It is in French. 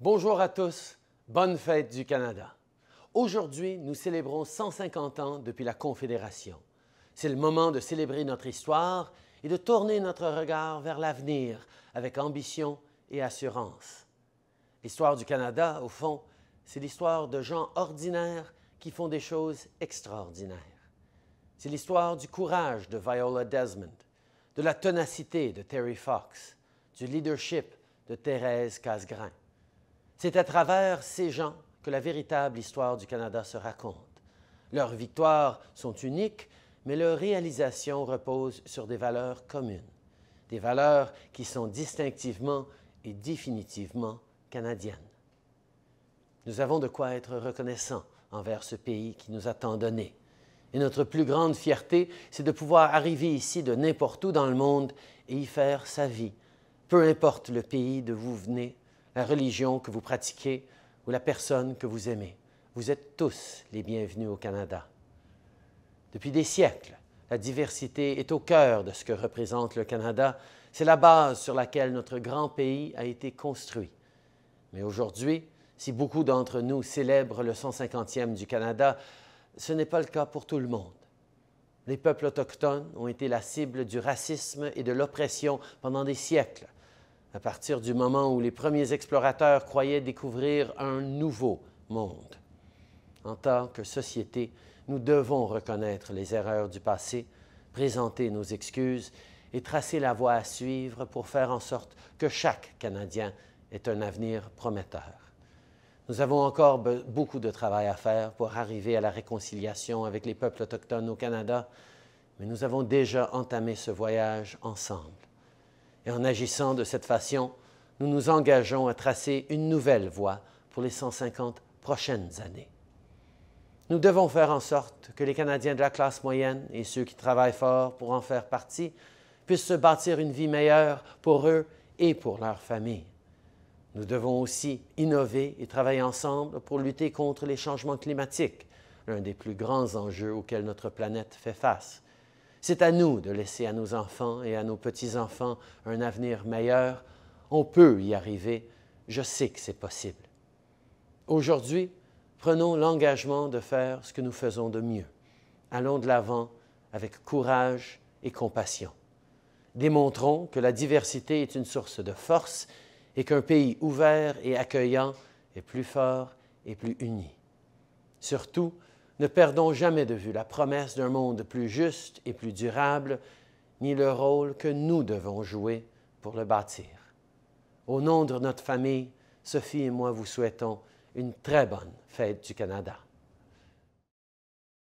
Bonjour à tous, bonne fête du Canada. Aujourd'hui, nous célébrons 150 ans depuis la Confédération. C'est le moment de célébrer notre histoire et de tourner notre regard vers l'avenir avec ambition et assurance. L'histoire du Canada, au fond, c'est l'histoire de gens ordinaires qui font des choses extraordinaires. C'est l'histoire du courage de Viola Desmond, de la ténacité de Terry Fox, du leadership de Thérèse Casgrain. C'est à travers ces gens que la véritable histoire du Canada se raconte. Leurs victoires sont uniques, mais leur réalisation repose sur des valeurs communes, des valeurs qui sont distinctivement et définitivement canadiennes. Nous avons de quoi être reconnaissants envers ce pays qui nous a tant donné. Et notre plus grande fierté, c'est de pouvoir arriver ici de n'importe où dans le monde et y faire sa vie, peu importe le pays où vous venez la religion que vous pratiquez ou la personne que vous aimez. Vous êtes tous les bienvenus au Canada. Depuis des siècles, la diversité est au cœur de ce que représente le Canada. C'est la base sur laquelle notre grand pays a été construit. Mais aujourd'hui, si beaucoup d'entre nous célèbrent le 150e du Canada, ce n'est pas le cas pour tout le monde. Les peuples autochtones ont été la cible du racisme et de l'oppression pendant des siècles, à partir du moment où les premiers explorateurs croyaient découvrir un nouveau monde. En tant que société, nous devons reconnaître les erreurs du passé, présenter nos excuses et tracer la voie à suivre pour faire en sorte que chaque Canadien ait un avenir prometteur. Nous avons encore beaucoup de travail à faire pour arriver à la réconciliation avec les peuples autochtones au Canada, mais nous avons déjà entamé ce voyage ensemble. Et en agissant de cette façon, nous nous engageons à tracer une nouvelle voie pour les 150 prochaines années. Nous devons faire en sorte que les Canadiens de la classe moyenne et ceux qui travaillent fort pour en faire partie puissent se bâtir une vie meilleure pour eux et pour leur famille. Nous devons aussi innover et travailler ensemble pour lutter contre les changements climatiques, l'un des plus grands enjeux auxquels notre planète fait face. C'est à nous de laisser à nos enfants et à nos petits-enfants un avenir meilleur. On peut y arriver. Je sais que c'est possible. Aujourd'hui, prenons l'engagement de faire ce que nous faisons de mieux. Allons de l'avant avec courage et compassion. Démontrons que la diversité est une source de force et qu'un pays ouvert et accueillant est plus fort et plus uni. Surtout, ne perdons jamais de vue la promesse d'un monde plus juste et plus durable, ni le rôle que nous devons jouer pour le bâtir. Au nom de notre famille, Sophie et moi vous souhaitons une très bonne fête du Canada.